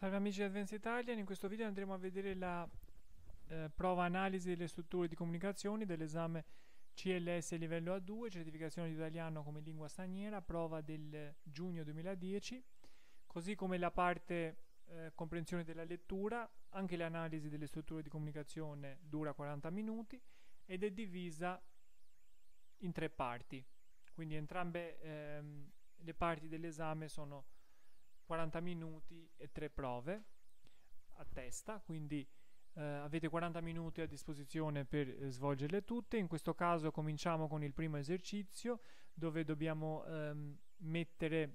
Salve amici di Advanced Italian, in questo video andremo a vedere la eh, prova analisi delle strutture di comunicazione dell'esame CLS livello A2, certificazione di italiano come lingua straniera, prova del giugno 2010, così come la parte eh, comprensione della lettura, anche l'analisi delle strutture di comunicazione dura 40 minuti ed è divisa in tre parti, quindi entrambe ehm, le parti dell'esame sono 40 minuti e 3 prove a testa, quindi eh, avete 40 minuti a disposizione per eh, svolgerle tutte. In questo caso cominciamo con il primo esercizio dove dobbiamo ehm, mettere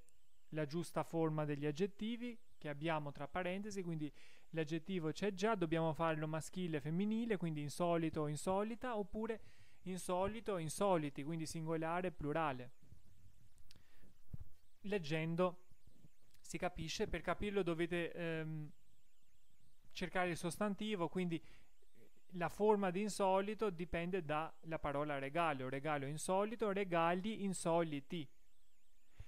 la giusta forma degli aggettivi che abbiamo tra parentesi, quindi l'aggettivo c'è già, dobbiamo farlo maschile e femminile, quindi insolito o insolita, oppure insolito o insoliti, quindi singolare e plurale. Leggendo si capisce, per capirlo dovete ehm, cercare il sostantivo, quindi eh, la forma di insolito dipende dalla parola regalo, regalo insolito, regali insoliti.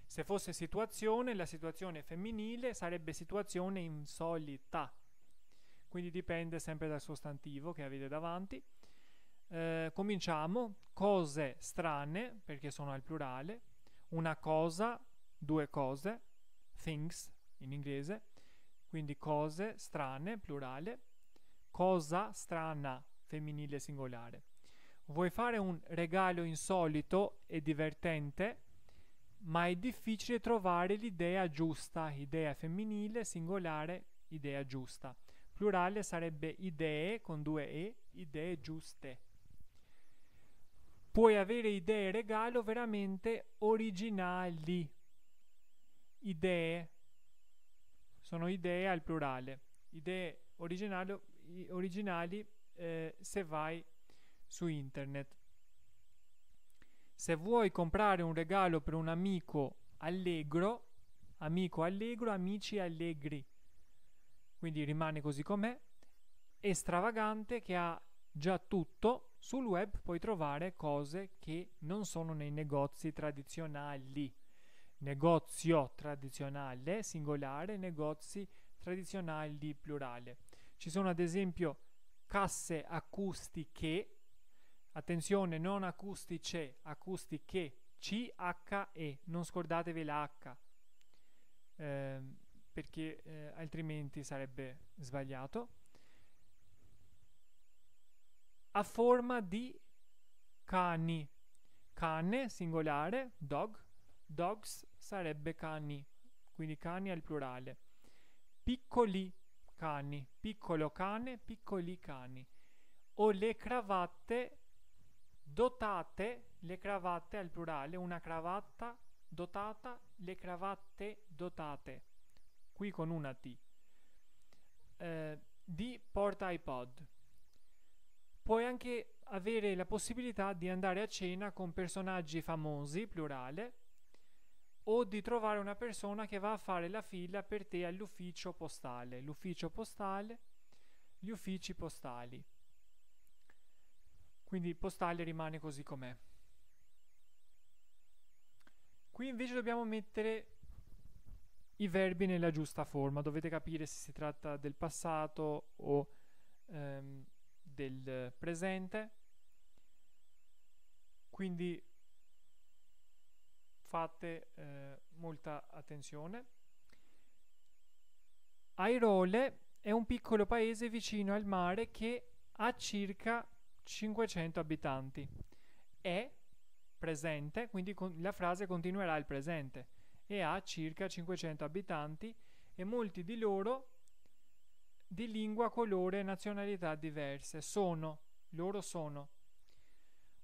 Se fosse situazione, la situazione femminile sarebbe situazione insolita. Quindi dipende sempre dal sostantivo che avete davanti. Eh, cominciamo. Cose strane, perché sono al plurale. Una cosa, due cose things in inglese, quindi cose strane, plurale, cosa strana, femminile singolare. Vuoi fare un regalo insolito e divertente, ma è difficile trovare l'idea giusta, idea femminile, singolare, idea giusta. Plurale sarebbe idee con due e, idee giuste. Puoi avere idee regalo veramente originali, idee, sono idee al plurale, idee originali, eh, se vai su internet. Se vuoi comprare un regalo per un amico allegro, amico allegro, amici allegri. Quindi rimane così com'è, estravagante che ha già tutto. Sul web puoi trovare cose che non sono nei negozi tradizionali negozio tradizionale singolare, negozi tradizionali plurale. Ci sono ad esempio casse acustiche, attenzione non acustice, acustiche, C-H-E, non scordatevi la H, eh, perché eh, altrimenti sarebbe sbagliato, a forma di cani, cane singolare, dog, dogs sarebbe cani, quindi cani al plurale. Piccoli cani, piccolo cane, piccoli cani. O le cravatte dotate, le cravatte al plurale, una cravatta dotata, le cravatte dotate. Qui con una T. Eh, di porta iPod. Puoi anche avere la possibilità di andare a cena con personaggi famosi, plurale, o di trovare una persona che va a fare la fila per te all'ufficio postale, l'ufficio postale, gli uffici postali. Quindi postale rimane così com'è. Qui invece dobbiamo mettere i verbi nella giusta forma, dovete capire se si tratta del passato o ehm, del presente. Quindi fate eh, molta attenzione. Airole è un piccolo paese vicino al mare che ha circa 500 abitanti. È presente, quindi con, la frase continuerà il presente, e ha circa 500 abitanti e molti di loro di lingua, colore e nazionalità diverse. Sono, loro sono.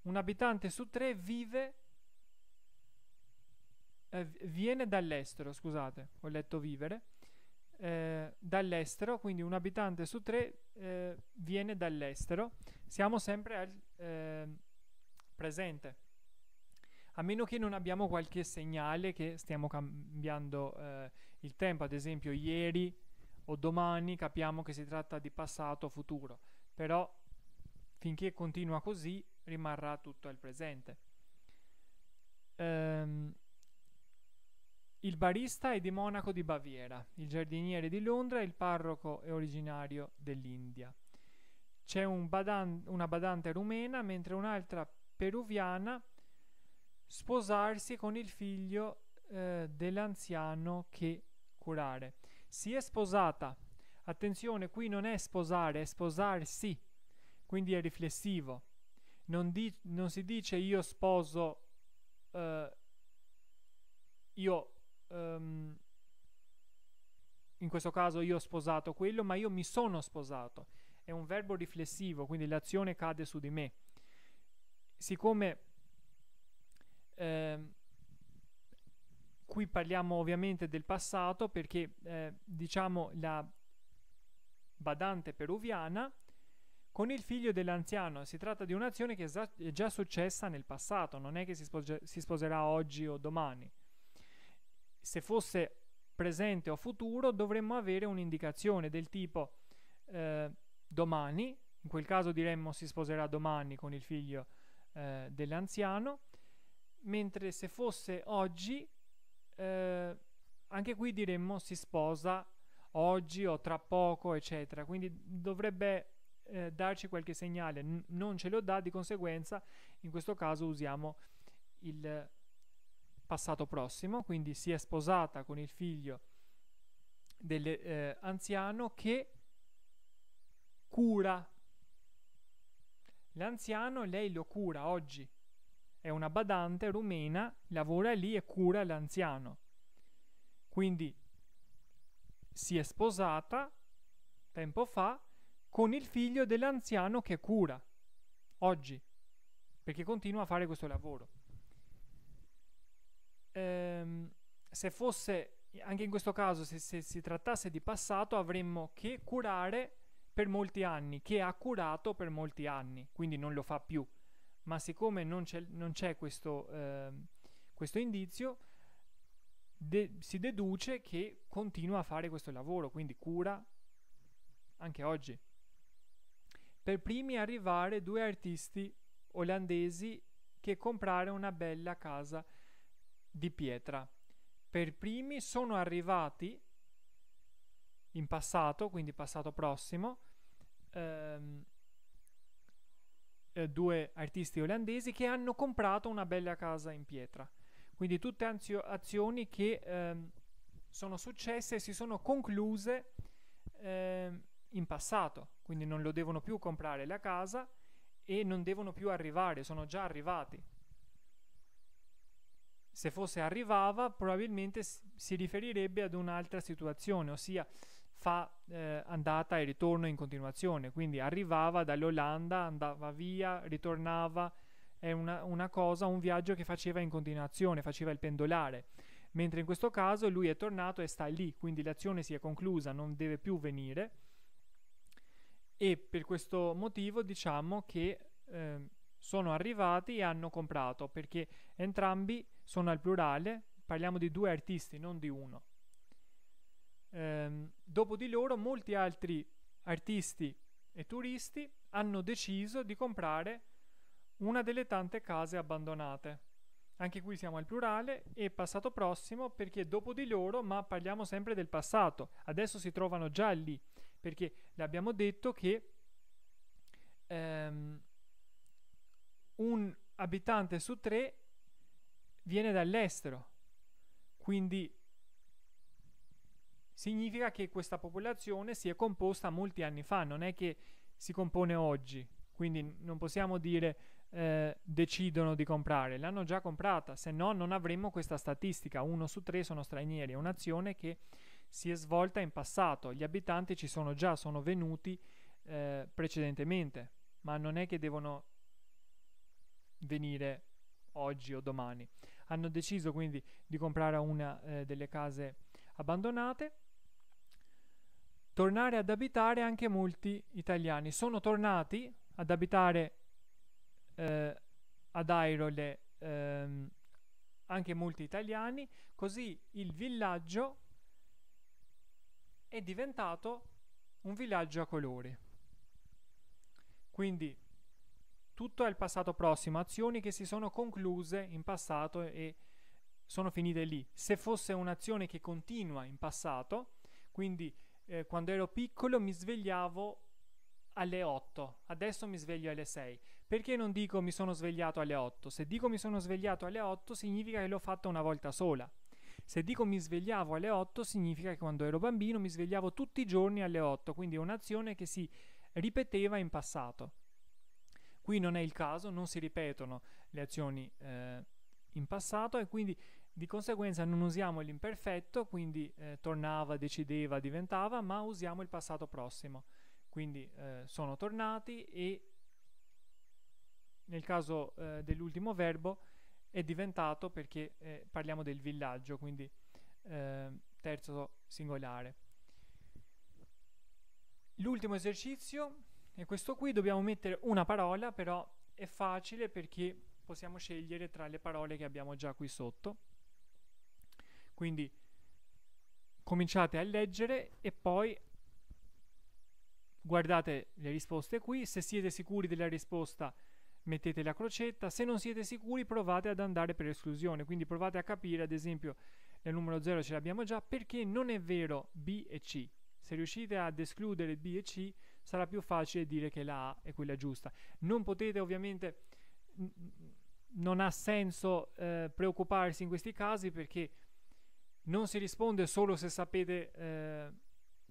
Un abitante su tre vive eh, viene dall'estero, scusate, ho letto vivere, eh, dall'estero, quindi un abitante su tre eh, viene dall'estero, siamo sempre al ehm, presente, a meno che non abbiamo qualche segnale che stiamo cambiando eh, il tempo, ad esempio ieri o domani capiamo che si tratta di passato o futuro, però finché continua così rimarrà tutto al presente. Um, il barista è di Monaco di Baviera, il giardiniere di Londra e il parroco è originario dell'India. C'è un badan- una badante rumena, mentre un'altra peruviana sposarsi con il figlio eh, dell'anziano che curare. Si è sposata. Attenzione, qui non è sposare, è sposarsi, quindi è riflessivo. Non, di- non si dice io sposo, eh, io um, in questo caso io ho sposato quello, ma io mi sono sposato. È un verbo riflessivo, quindi l'azione cade su di me. Siccome eh, qui parliamo ovviamente del passato perché eh, diciamo la badante peruviana con il figlio dell'anziano si tratta di un'azione che è già successa nel passato, non è che si, spo- si sposerà oggi o domani se fosse presente o futuro, dovremmo avere un'indicazione del tipo eh, domani, in quel caso diremmo si sposerà domani con il figlio eh, dell'anziano, mentre se fosse oggi, eh, anche qui diremmo si sposa oggi o tra poco, eccetera. Quindi dovrebbe eh, darci qualche segnale, N- non ce lo dà, di conseguenza in questo caso usiamo il passato prossimo, quindi si è sposata con il figlio dell'anziano eh, che cura. L'anziano lei lo cura oggi, è una badante rumena, lavora lì e cura l'anziano. Quindi si è sposata tempo fa con il figlio dell'anziano che cura oggi, perché continua a fare questo lavoro ehm, se fosse anche in questo caso, se, se, si trattasse di passato, avremmo che curare per molti anni, che ha curato per molti anni, quindi non lo fa più. Ma siccome non c'è, non c'è questo, eh, questo, indizio, de- si deduce che continua a fare questo lavoro, quindi cura anche oggi. Per primi arrivare due artisti olandesi che comprare una bella casa di pietra. Per primi sono arrivati in passato, quindi passato prossimo, ehm, eh, due artisti olandesi che hanno comprato una bella casa in pietra. Quindi tutte anzio- azioni che ehm, sono successe e si sono concluse ehm, in passato, quindi non lo devono più comprare la casa e non devono più arrivare, sono già arrivati se fosse arrivava probabilmente si riferirebbe ad un'altra situazione, ossia fa eh, andata e ritorno in continuazione, quindi arrivava dall'Olanda, andava via, ritornava, è una, una cosa, un viaggio che faceva in continuazione, faceva il pendolare, mentre in questo caso lui è tornato e sta lì, quindi l'azione si è conclusa, non deve più venire e per questo motivo diciamo che eh, sono arrivati e hanno comprato perché entrambi sono al plurale, parliamo di due artisti, non di uno. Ehm, dopo di loro molti altri artisti e turisti hanno deciso di comprare una delle tante case abbandonate. Anche qui siamo al plurale e passato prossimo perché dopo di loro, ma parliamo sempre del passato. Adesso si trovano già lì perché le abbiamo detto che ehm, un abitante su tre viene dall'estero. Quindi significa che questa popolazione si è composta molti anni fa, non è che si compone oggi. Quindi non possiamo dire eh, decidono di comprare, l'hanno già comprata, se no non avremmo questa statistica, uno su tre sono stranieri, è un'azione che si è svolta in passato, gli abitanti ci sono già, sono venuti eh, precedentemente, ma non è che devono venire oggi o domani. Hanno deciso quindi di comprare una eh, delle case abbandonate. Tornare ad abitare anche molti italiani. Sono tornati ad abitare eh, ad Airole ehm, anche molti italiani, così il villaggio è diventato un villaggio a colori. Quindi tutto è il passato prossimo, azioni che si sono concluse in passato e sono finite lì. Se fosse un'azione che continua in passato, quindi eh, quando ero piccolo mi svegliavo alle 8, adesso mi sveglio alle 6. Perché non dico mi sono svegliato alle 8? Se dico mi sono svegliato alle 8 significa che l'ho fatta una volta sola. Se dico mi svegliavo alle 8 significa che quando ero bambino mi svegliavo tutti i giorni alle 8, quindi è un'azione che si ripeteva in passato. Qui non è il caso, non si ripetono le azioni eh, in passato e quindi di conseguenza non usiamo l'imperfetto, quindi eh, tornava, decideva, diventava, ma usiamo il passato prossimo. Quindi eh, sono tornati e nel caso eh, dell'ultimo verbo è diventato perché eh, parliamo del villaggio, quindi eh, terzo singolare. L'ultimo esercizio in questo qui dobbiamo mettere una parola, però è facile perché possiamo scegliere tra le parole che abbiamo già qui sotto. Quindi cominciate a leggere e poi guardate le risposte qui. Se siete sicuri della risposta mettete la crocetta, se non siete sicuri provate ad andare per esclusione, quindi provate a capire ad esempio nel numero 0 ce l'abbiamo già perché non è vero B e C. Se riuscite ad escludere B e C sarà più facile dire che la A è quella giusta. Non potete ovviamente, non ha senso eh, preoccuparsi in questi casi perché non si risponde solo se sapete eh,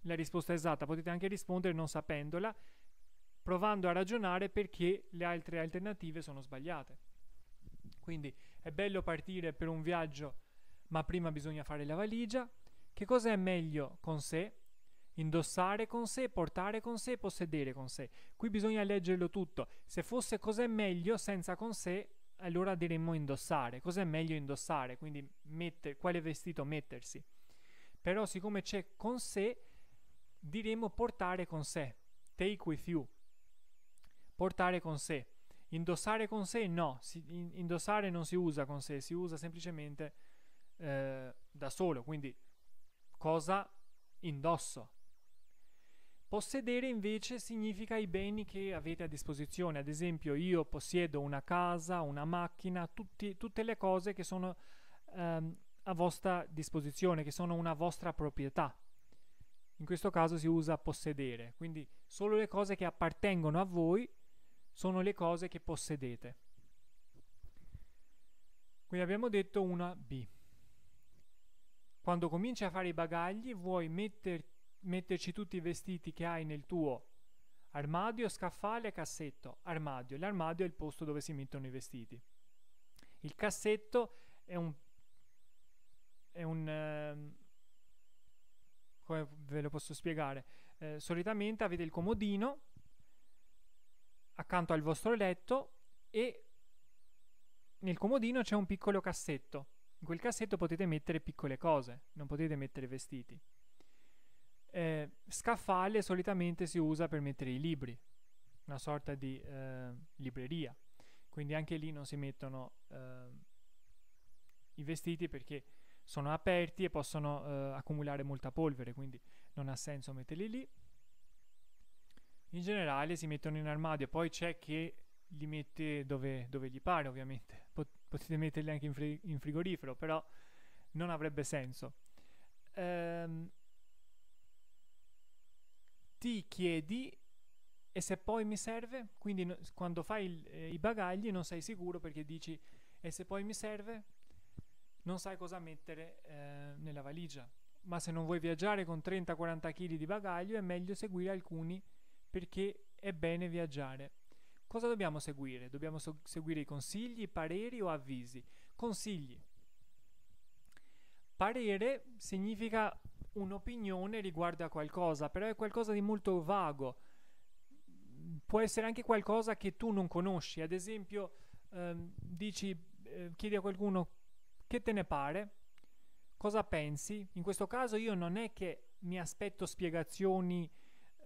la risposta esatta, potete anche rispondere non sapendola, provando a ragionare perché le altre alternative sono sbagliate. Quindi è bello partire per un viaggio, ma prima bisogna fare la valigia. Che cosa è meglio con sé? Indossare con sé, portare con sé, possedere con sé. Qui bisogna leggerlo tutto. Se fosse cos'è meglio senza con sé, allora diremmo indossare. Cos'è meglio indossare? Quindi metter, quale vestito mettersi. Però siccome c'è con sé, diremmo portare con sé. Take with you. Portare con sé. Indossare con sé no, si, in, indossare non si usa con sé, si usa semplicemente eh, da solo, quindi cosa indosso. Possedere invece significa i beni che avete a disposizione, ad esempio io possiedo una casa, una macchina, tutti, tutte le cose che sono ehm, a vostra disposizione, che sono una vostra proprietà. In questo caso si usa possedere, quindi solo le cose che appartengono a voi sono le cose che possedete. Quindi abbiamo detto una B. Quando cominci a fare i bagagli vuoi metterti metterci tutti i vestiti che hai nel tuo armadio, scaffale cassetto. Armadio. L'armadio è il posto dove si mettono i vestiti. Il cassetto è un... È un eh, come ve lo posso spiegare? Eh, solitamente avete il comodino accanto al vostro letto e nel comodino c'è un piccolo cassetto. In quel cassetto potete mettere piccole cose, non potete mettere vestiti. Eh, scaffale solitamente si usa per mettere i libri, una sorta di eh, libreria, quindi anche lì non si mettono eh, i vestiti perché sono aperti e possono eh, accumulare molta polvere, quindi non ha senso metterli lì. In generale si mettono in armadio, poi c'è chi li mette dove, dove gli pare ovviamente, potete metterli anche in, fri- in, frigorifero, però non avrebbe senso. Ehm, ti chiedi e se poi mi serve? Quindi no, quando fai il, eh, i bagagli non sei sicuro perché dici e se poi mi serve? Non sai cosa mettere eh, nella valigia. Ma se non vuoi viaggiare con 30-40 kg di bagaglio è meglio seguire alcuni perché è bene viaggiare. Cosa dobbiamo seguire? Dobbiamo so- seguire i consigli, i pareri o avvisi. Consigli. Parere significa un'opinione riguardo a qualcosa, però è qualcosa di molto vago. Può essere anche qualcosa che tu non conosci. Ad esempio, ehm, dici, eh, chiedi a qualcuno che te ne pare, cosa pensi. In questo caso io non è che mi aspetto spiegazioni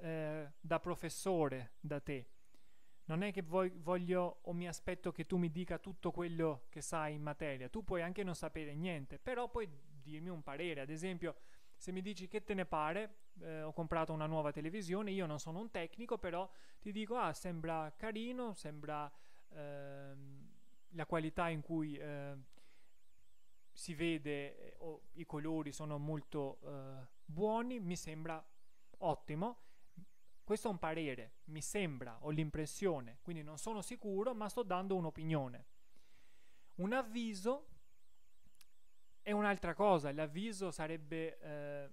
eh, da professore, da te. Non è che voglio o mi aspetto che tu mi dica tutto quello che sai in materia, tu puoi anche non sapere niente, però puoi dirmi un parere. Ad esempio, se mi dici che te ne pare, eh, ho comprato una nuova televisione, io non sono un tecnico, però ti dico, ah, sembra carino, sembra ehm, la qualità in cui eh, si vede, oh, i colori sono molto eh, buoni, mi sembra ottimo. Questo è un parere, mi sembra, ho l'impressione, quindi non sono sicuro, ma sto dando un'opinione. Un avviso è un'altra cosa, l'avviso sarebbe eh,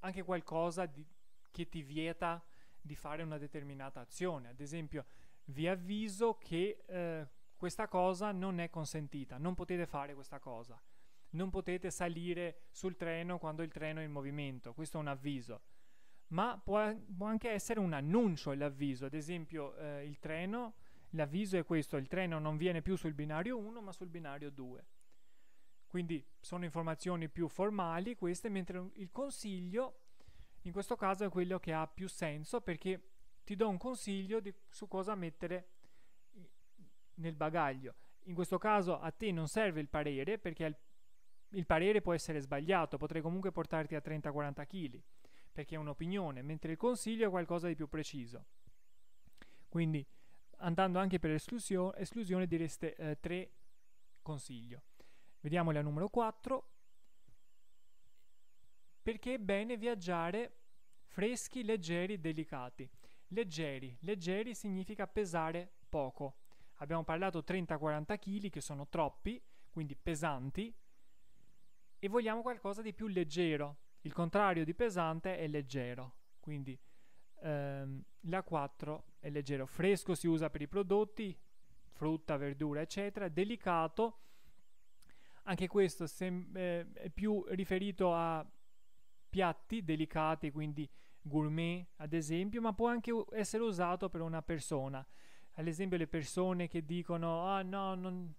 anche qualcosa di, che ti vieta di fare una determinata azione, ad esempio vi avviso che eh, questa cosa non è consentita, non potete fare questa cosa, non potete salire sul treno quando il treno è in movimento, questo è un avviso, ma può, può anche essere un annuncio l'avviso, ad esempio eh, il treno, l'avviso è questo, il treno non viene più sul binario 1 ma sul binario 2 quindi sono informazioni più formali queste, mentre il consiglio in questo caso è quello che ha più senso perché ti do un consiglio di, su cosa mettere nel bagaglio. In questo caso a te non serve il parere perché il, il parere può essere sbagliato, potrei comunque portarti a 30-40 kg perché è un'opinione, mentre il consiglio è qualcosa di più preciso. Quindi andando anche per esclusio, esclusione direste eh, 3 consiglio. Vediamo la numero 4. Perché è bene viaggiare freschi, leggeri, delicati. Leggeri. Leggeri significa pesare poco. Abbiamo parlato 30-40 kg che sono troppi, quindi pesanti, e vogliamo qualcosa di più leggero. Il contrario di pesante è leggero, quindi ehm, la 4 è leggero. Fresco si usa per i prodotti, frutta, verdura, eccetera. Delicato anche questo sem- eh, è più riferito a piatti delicati, quindi gourmet ad esempio, ma può anche essere usato per una persona. Ad esempio le persone che dicono ah no, non,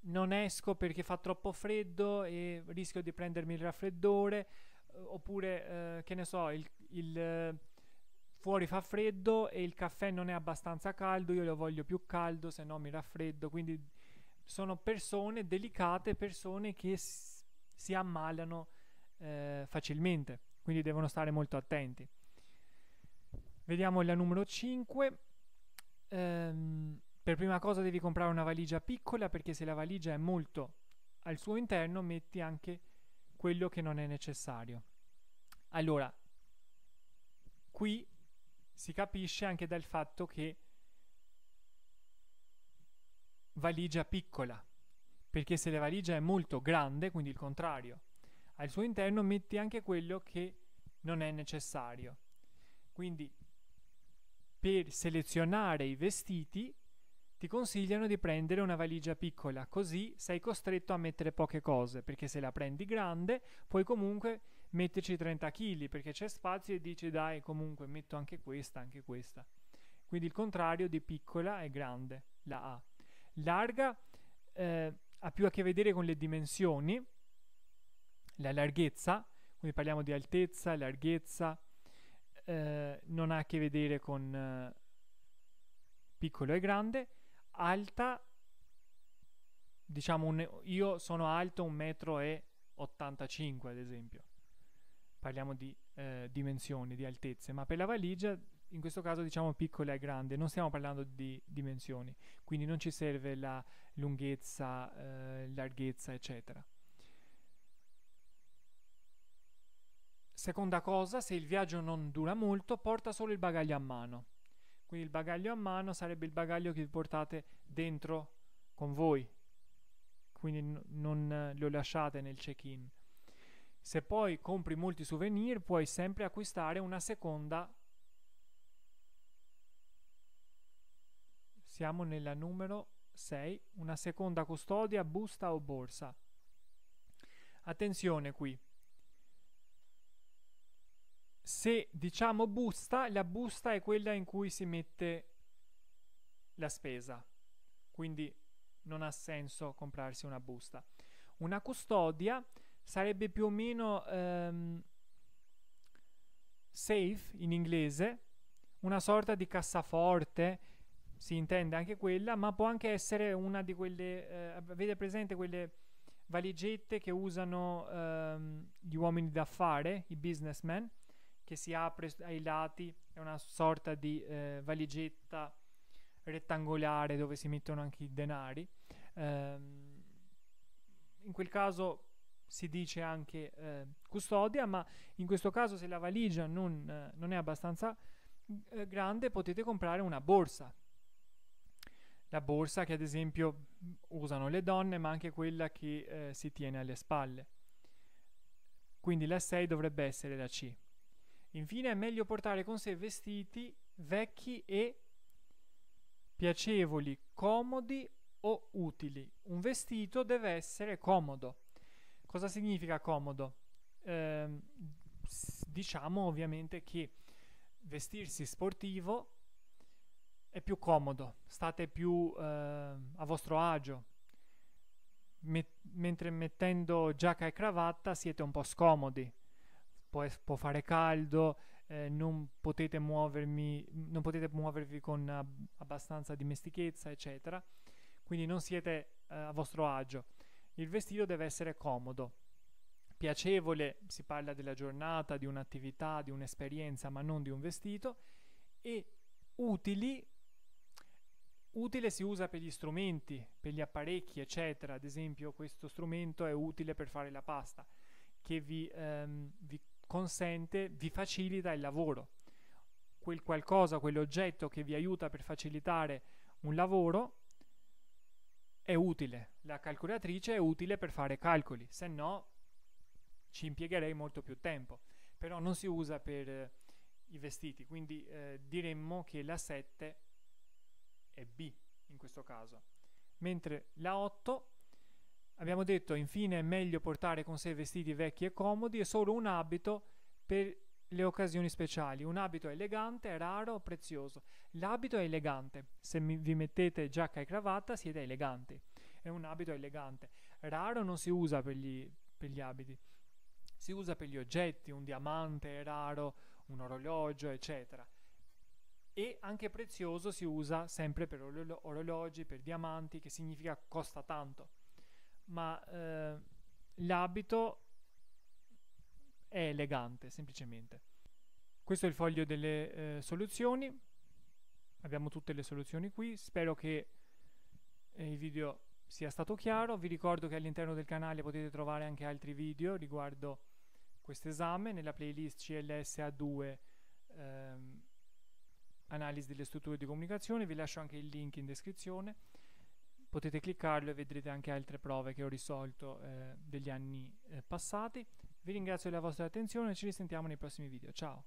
non esco perché fa troppo freddo e rischio di prendermi il raffreddore, eh, oppure eh, che ne so, il, il eh, fuori fa freddo e il caffè non è abbastanza caldo, io lo voglio più caldo, se no mi raffreddo, quindi sono persone delicate, persone che si ammalano eh, facilmente, quindi devono stare molto attenti. Vediamo la numero 5. Ehm, per prima cosa devi comprare una valigia piccola perché se la valigia è molto al suo interno metti anche quello che non è necessario. Allora, qui si capisce anche dal fatto che valigia piccola, perché se la valigia è molto grande, quindi il contrario, al suo interno metti anche quello che non è necessario. Quindi per selezionare i vestiti ti consigliano di prendere una valigia piccola, così sei costretto a mettere poche cose, perché se la prendi grande puoi comunque metterci 30 kg, perché c'è spazio e dici dai comunque metto anche questa, anche questa. Quindi il contrario di piccola è grande, la A larga eh, ha più a che vedere con le dimensioni, la larghezza, quindi parliamo di altezza, larghezza, eh, non ha a che vedere con eh, piccolo e grande, alta, diciamo un, io sono alto 1,85 m ad esempio, parliamo di eh, dimensioni, di altezze, ma per la valigia in questo caso diciamo piccola e grande, non stiamo parlando di dimensioni, quindi non ci serve la lunghezza, eh, larghezza, eccetera. Seconda cosa, se il viaggio non dura molto, porta solo il bagaglio a mano. Quindi il bagaglio a mano sarebbe il bagaglio che portate dentro con voi, quindi n- non eh, lo lasciate nel check-in. Se poi compri molti souvenir, puoi sempre acquistare una seconda Siamo nella numero 6, una seconda custodia, busta o borsa. Attenzione qui. Se diciamo busta, la busta è quella in cui si mette la spesa. Quindi non ha senso comprarsi una busta. Una custodia sarebbe più o meno ehm, safe in inglese, una sorta di cassaforte si intende anche quella, ma può anche essere una di quelle, eh, avete presente quelle valigette che usano ehm, gli uomini d'affare, i businessmen, che si apre ai lati, è una sorta di eh, valigetta rettangolare dove si mettono anche i denari. Ehm, in quel caso si dice anche eh, custodia, ma in questo caso se la valigia non, eh, non è abbastanza eh, grande potete comprare una borsa la borsa che ad esempio usano le donne, ma anche quella che eh, si tiene alle spalle. Quindi la 6 dovrebbe essere la C. Infine è meglio portare con sé vestiti vecchi e piacevoli, comodi o utili. Un vestito deve essere comodo. Cosa significa comodo? Eh, diciamo ovviamente che vestirsi sportivo è più comodo, state più eh, a vostro agio, Met- mentre mettendo giacca e cravatta siete un po' scomodi, può, può fare caldo, eh, non, potete muovermi, non potete muovervi con ab- abbastanza dimestichezza, eccetera, quindi non siete eh, a vostro agio. Il vestito deve essere comodo, piacevole, si parla della giornata, di un'attività, di un'esperienza, ma non di un vestito, e utili Utile si usa per gli strumenti, per gli apparecchi, eccetera. Ad esempio, questo strumento è utile per fare la pasta, che vi, ehm, vi consente, vi facilita il lavoro. Quel qualcosa, quell'oggetto che vi aiuta per facilitare un lavoro è utile. La calcolatrice è utile per fare calcoli, se no ci impiegherei molto più tempo. Però non si usa per eh, i vestiti, quindi eh, diremmo che la 7 è B in questo caso. Mentre la 8 abbiamo detto infine è meglio portare con sé vestiti vecchi e comodi e solo un abito per le occasioni speciali. Un abito elegante, raro, prezioso. L'abito è elegante. Se mi, vi mettete giacca e cravatta siete eleganti. È un abito elegante. Raro non si usa per gli, per gli abiti. Si usa per gli oggetti, un diamante è raro, un orologio, eccetera e anche prezioso si usa sempre per orologi, per diamanti, che significa costa tanto. Ma eh, l'abito è elegante, semplicemente. Questo è il foglio delle eh, soluzioni. Abbiamo tutte le soluzioni qui. Spero che eh, il video sia stato chiaro. Vi ricordo che all'interno del canale potete trovare anche altri video riguardo questo esame nella playlist CLSA2. Ehm, analisi delle strutture di comunicazione, vi lascio anche il link in descrizione, potete cliccarlo e vedrete anche altre prove che ho risolto eh, degli anni eh, passati. Vi ringrazio della vostra attenzione e ci risentiamo nei prossimi video. Ciao!